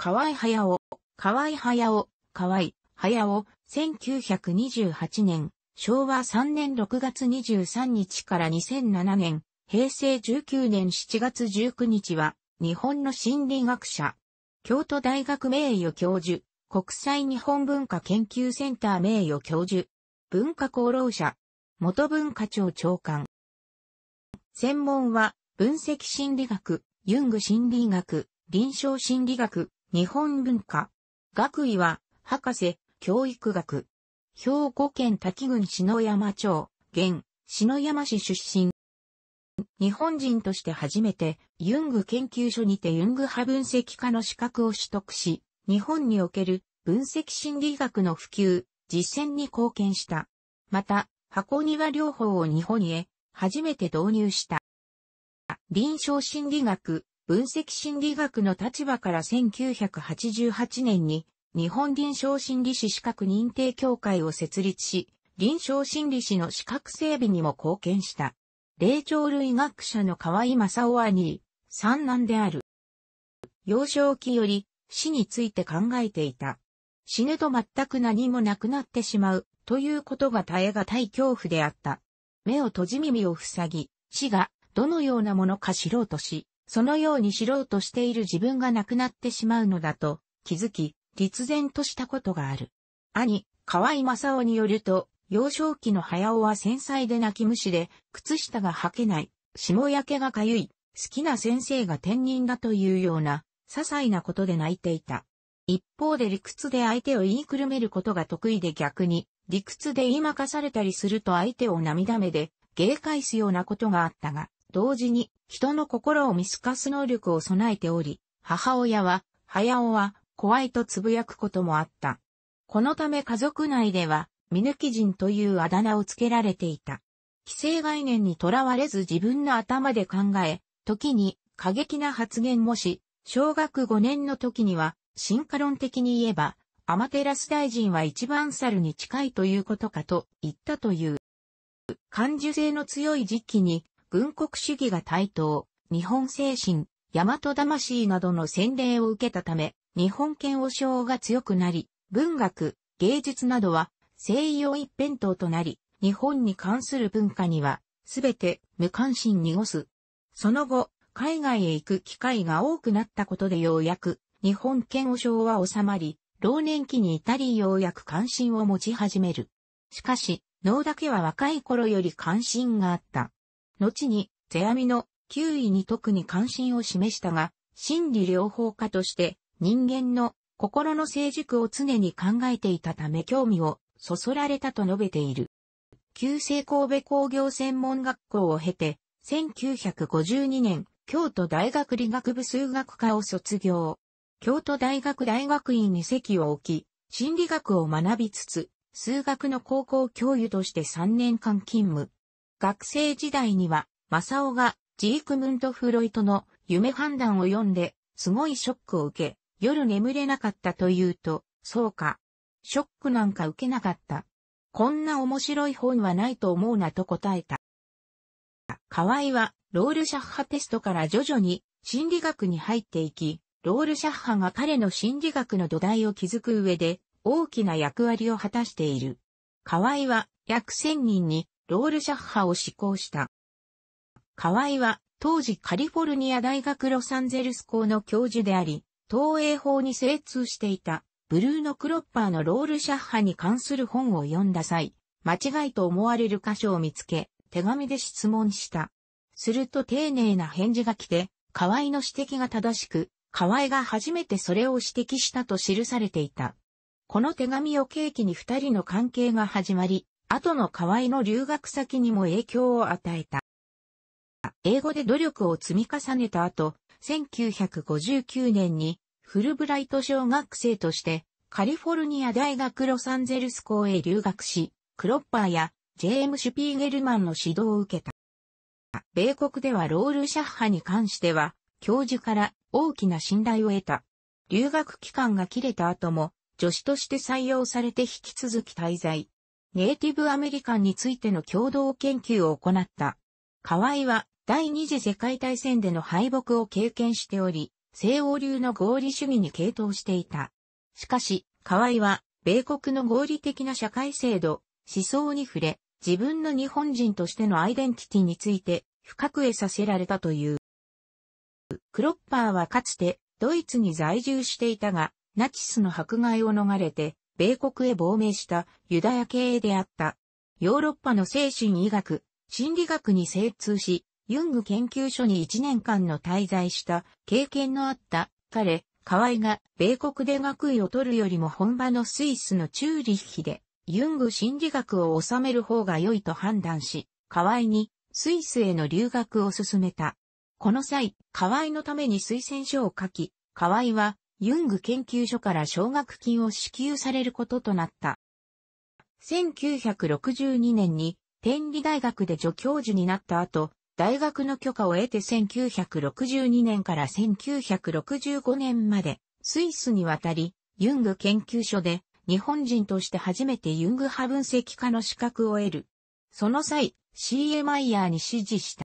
河合駿、河合駿、河合駿、1928年、昭和3年6月23日から2007年、平成19年7月19日は、日本の心理学者、京都大学名誉教授、国際日本文化研究センター名誉教授、文化功労者、元文化庁長官。専門は、分析心理学、ユング心理学、臨床心理学、日本文化。学位は、博士、教育学。兵庫県滝郡篠山町、現、篠山市出身。日本人として初めて、ユング研究所にてユング派分析家の資格を取得し、日本における分析心理学の普及、実践に貢献した。また、箱庭療法を日本へ初めて導入した。臨床心理学、分析心理学の立場から1988年に日本臨床心理士資格認定協会を設立し、臨床心理士の資格整備にも貢献した。霊長類学者の河合正夫位、三男である。幼少期より死について考えていた。死ぬと全く何もなくなってしまうということが耐え難い恐怖であった。目を閉じ耳を塞ぎ、死がどのようなものか知ろうとし、そのように知ろうとしている自分が亡くなってしまうのだと気づき、立然としたことがある。兄、河合正夫によると、幼少期の早尾は繊細で泣き虫で、靴下が履けない、下焼けがかゆい、好きな先生が天人だというような、些細なことで泣いていた。一方で理屈で相手を言いくるめることが得意で逆に、理屈で言いまかされたりすると相手を涙目で、芸返すようなことがあったが、同時に人の心を見透かす能力を備えており、母親は、早尾は怖いと呟くこともあった。このため家族内では、見抜き人というあだ名をつけられていた。既成概念にとらわれず自分の頭で考え、時に過激な発言もし、小学5年の時には、進化論的に言えば、アマテラス大臣は一番猿に近いということかと言ったという。感受性の強い時期に軍国主義が台頭、日本精神、大和魂などの洗礼を受けたため、日本憲を称が強くなり、文学、芸術などは西洋一辺倒となり、日本に関する文化には、すべて無関心濁す。その後、海外へ行く機会が多くなったことでようやく、日本憲を称は収まり、老年期に至りようやく関心を持ち始める。しかし、能だけは若い頃より関心があった。後に世阿弥の9位に特に関心を示したが、心理療法家として人間の心の成熟を常に考えていたため興味をそそられたと述べている。旧制神戸工業専門学校を経て、1952年、京都大学理学部数学科を卒業。京都大学大学院に席を置き、心理学を学びつつ、数学の高校教諭として3年間勤務。学生時代には、正雄がジークムント・フロイトの夢判断を読んで、すごいショックを受け、夜眠れなかったというと、そうか。ショックなんか受けなかった。こんな面白い本はないと思うなと答えた。河合は、ロールシャッハテストから徐々に心理学に入っていき、ロールシャッハが彼の心理学の土台を築く上で、大きな役割を果たしている。河合は、約1000人にロールシャッハを施行した。河合は当時カリフォルニア大学ロサンゼルス校の教授であり、東映法に精通していたブルーノ・クロッパーのロールシャッハに関する本を読んだ際、間違いと思われる箇所を見つけ、手紙で質問した。すると丁寧な返事が来て、河合の指摘が正しく、河合が初めてそれを指摘したと記されていた。この手紙を契機に二人の関係が始まり、後の河合の留学先にも影響を与えた。英語で努力を積み重ねた後、1959年にフルブライト小学生としてカリフォルニア大学ロサンゼルス校へ留学し、クロッパーやジェーム・シュピーゲルマンの指導を受けた。米国ではロールシャッハに関しては、教授から大きな信頼を得た。留学期間が切れた後も、助手として採用されて引き続き滞在。ネイティブアメリカンについての共同研究を行った。河合は第二次世界大戦での敗北を経験しており、西欧流の合理主義に傾倒していた。しかし、河合は米国の合理的な社会制度、思想に触れ、自分の日本人としてのアイデンティティについて深く得させられたという。クロッパーはかつてドイツに在住していたが、ナチスの迫害を逃れて米国へ亡命したユダヤ系であった。ヨーロッパの精神医学、心理学に精通し、ユング研究所に1年間の滞在した経験のあった彼、河合が米国で学位を取るよりも本場のスイスのチューリッヒで、ユング心理学を収める方が良いと判断し、河合にスイスへの留学を進めた。この際、河合のために推薦書を書き、河合はユング研究所から奨学金を支給されることとなった。1962年に天理大学で助教授になった後、大学の許可を得て1962年から1965年までスイスに渡り、ユング研究所で日本人として初めてユング派分析家の資格を得る。その際、C.A. マイヤーに指示した。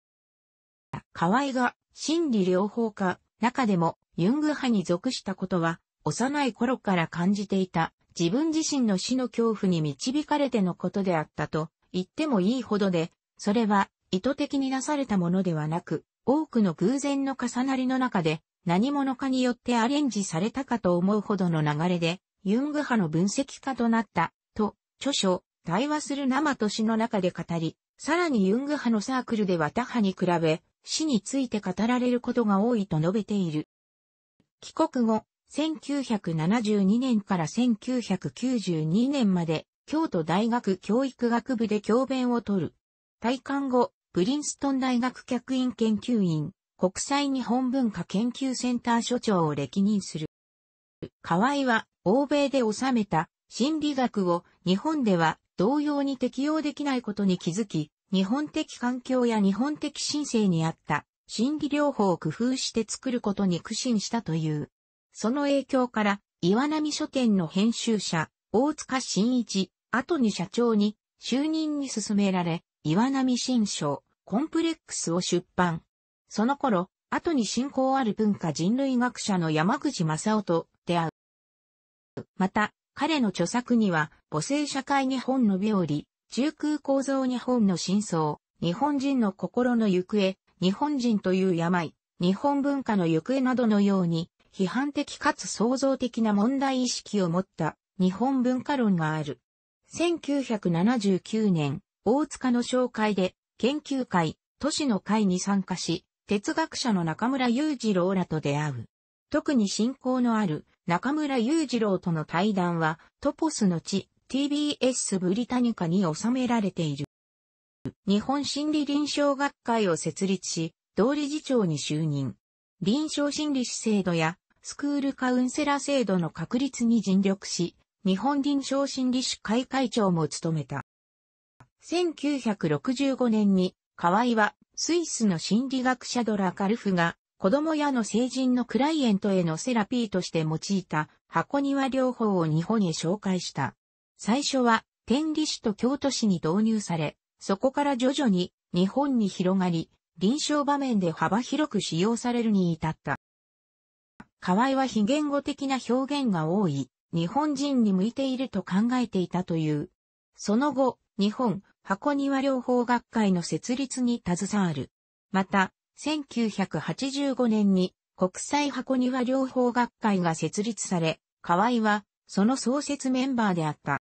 河合が心理療法科、中でもユング派に属したことは、幼い頃から感じていた自分自身の死の恐怖に導かれてのことであったと言ってもいいほどで、それは意図的になされたものではなく、多くの偶然の重なりの中で何者かによってアレンジされたかと思うほどの流れで、ユング派の分析家となった、と、著書、対話する生と死の中で語り、さらにユング派のサークルでは他派に比べ、死について語られることが多いと述べている。帰国後、1972年から1992年まで、京都大学教育学部で教鞭を取る。退官後、プリンストン大学客員研究員、国際日本文化研究センター所長を歴任する。河合は、欧米で収めた心理学を日本では同様に適用できないことに気づき、日本的環境や日本的申請にあった心理療法を工夫して作ることに苦心したという。その影響から、岩波書店の編集者、大塚真一、後に社長に、就任に進められ、岩波新書、コンプレックスを出版。その頃、後に信仰ある文化人類学者の山口正夫と出会う。また、彼の著作には、母性社会日本の病理、中空構造日本の真相、日本人の心の行方、日本人という病、日本文化の行方などのように、批判的かつ創造的な問題意識を持った日本文化論がある。1979年、大塚の紹介で研究会、都市の会に参加し、哲学者の中村裕二郎らと出会う。特に信仰のある中村裕二郎との対談は、トポスの地 TBS ブリタニカに収められている。日本心理臨床学会を設立し、同理事長に就任。臨床心理士制度やスクールカウンセラー制度の確立に尽力し、日本臨床心理士会会長も務めた。1965年に河合はスイスの心理学者ドラカルフが子供やの成人のクライエントへのセラピーとして用いた箱庭療法を日本へ紹介した。最初は天理市と京都市に導入され、そこから徐々に日本に広がり、臨床場面で幅広く使用されるに至った。河合は非言語的な表現が多い、日本人に向いていると考えていたという。その後、日本箱庭療法学会の設立に携わる。また、1985年に国際箱庭療法学会が設立され、河合はその創設メンバーであった。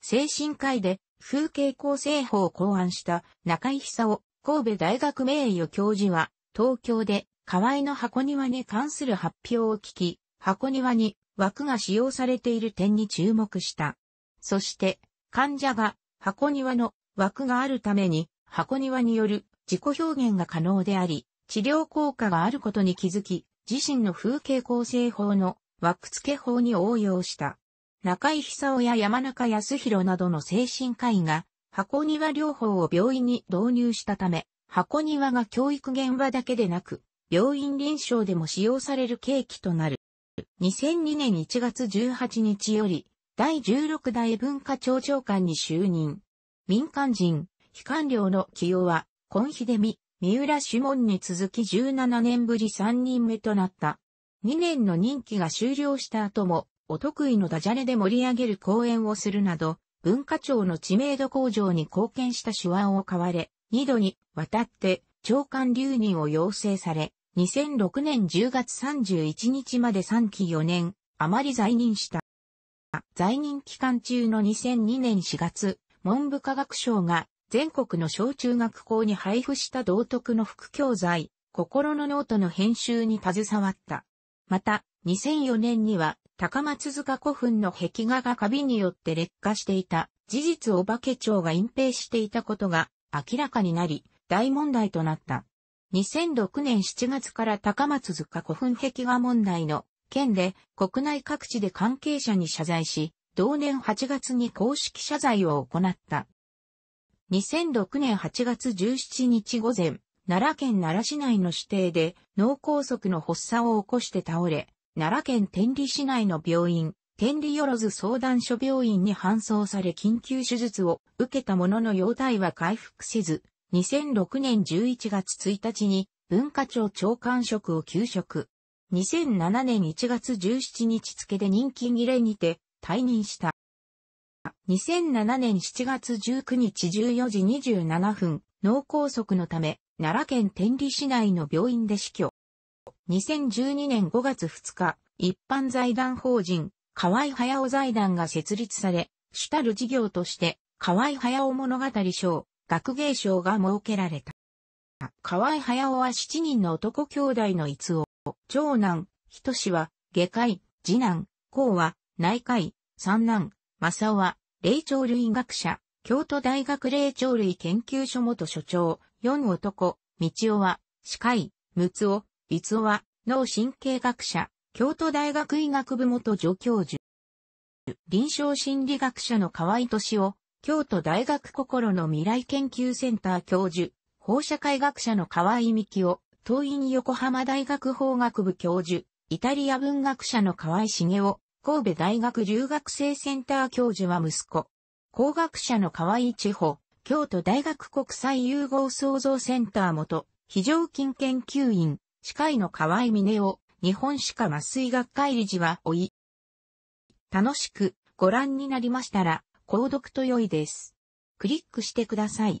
精神科医で風景構成法を考案した中井久夫神戸大学名誉教授は、東京で河合の箱庭に関する発表を聞き、箱庭に枠が使用されている点に注目した。そして、患者が箱庭の枠があるために、箱庭による自己表現が可能であり、治療効果があることに気づき、自身の風景構成法の枠付け法に応用した。中井久夫や山中康弘などの精神科医が、箱庭療法を病院に導入したため、箱庭が教育現場だけでなく、病院臨床でも使用される契機となる。2002年1月18日より、第16代文化庁長官に就任。民間人、非官僚の起用は、今秀美、三浦主門に続き17年ぶり3人目となった。2年の任期が終了した後も、お得意のダジャレで盛り上げる講演をするなど、文化庁の知名度向上に貢献した手腕を買われ、二度にわたって長官留任を要請され、2006年10月31日まで3期4年、余り在任した。在任期間中の2002年4月、文部科学省が全国の小中学校に配布した道徳の副教材、心のノートの編集に携わった。また、2004年には高松塚古墳の壁画がカビによって劣化していた事実を化け町が隠蔽していたことが明らかになり大問題となった。2006年7月から高松塚古墳壁画問題の件で国内各地で関係者に謝罪し、同年8月に公式謝罪を行った。2006年8月17日午前、奈良県奈良市内の指定で脳梗塞の発作を起こして倒れ、奈良県天理市内の病院、天理よろず相談所病院に搬送され緊急手術を受けたものの容体は回復せず、2006年11月1日に文化庁長官職を休職。2007年1月17日付で任期切れにて退任した。2007年7月19日14時27分、脳梗塞のため、奈良県天理市内の病院で死去。2012年5月2日、一般財団法人、河合隼財団が設立され、主たる事業として、河合隼物語賞、学芸賞が設けられた。河合隼は7人の男兄弟の逸夫、長男、人志は、下界、次男、孔は、内海、三男、正は、霊長類学者、京都大学霊長類研究所元所長、四男、道夫は、司会、六夫、逸夫は、脳神経学者、京都大学医学部元助教授。臨床心理学者の河合敏夫、京都大学心の未来研究センター教授、法社会学者の河合希夫、東院横浜大学法学部教授、イタリア文学者の河合茂雄、神戸大学留学生センター教授は息子、工学者の河合千穂、京都大学国際融合創造センター元、非常勤研究員、歯科の河合峰夫、日本歯科麻酔学会理事はおい。楽しくご覧になりましたら、購読と良いです。クリックしてください。